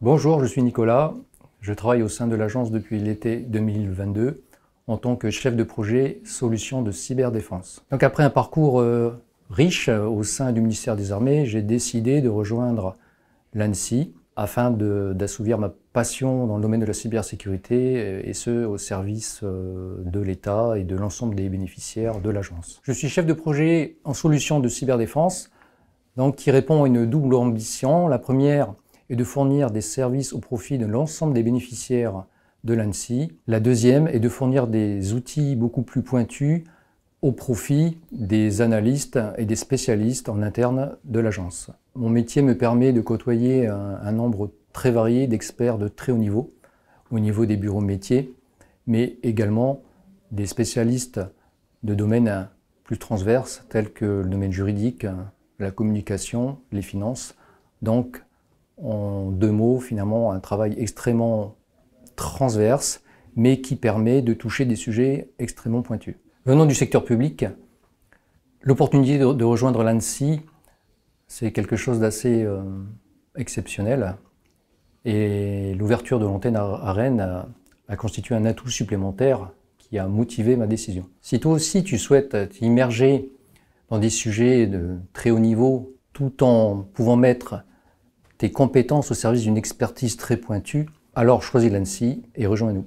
Bonjour, je suis Nicolas. Je travaille au sein de l'agence depuis l'été 2022 en tant que chef de projet solution de cyberdéfense. Donc après un parcours euh, riche euh, au sein du ministère des Armées, j'ai décidé de rejoindre l'ANSI afin d'assouvir ma passion dans le domaine de la cybersécurité euh, et ce au service de l'État et de l'ensemble des bénéficiaires de l'agence. Je suis chef de projet en solution de cyberdéfense donc qui répond à une double ambition. La première, et de fournir des services au profit de l'ensemble des bénéficiaires de l'ANSI. La deuxième est de fournir des outils beaucoup plus pointus au profit des analystes et des spécialistes en interne de l'agence. Mon métier me permet de côtoyer un, un nombre très varié d'experts de très haut niveau, au niveau des bureaux métiers, mais également des spécialistes de domaines plus transverses tels que le domaine juridique, la communication, les finances. Donc en deux mots, finalement, un travail extrêmement transverse, mais qui permet de toucher des sujets extrêmement pointus. Venant du secteur public, l'opportunité de, rejoindre l'ANSI, c'est quelque chose d'assez euh, exceptionnel. Et l'ouverture de l'antenne à, Rennes a, constitué un atout supplémentaire qui a motivé ma décision. Si toi aussi tu souhaites t'immerger dans des sujets de très haut niveau, tout en pouvant mettre tes compétences au service d'une expertise très pointue, alors choisis l'ANSI et rejoins-nous.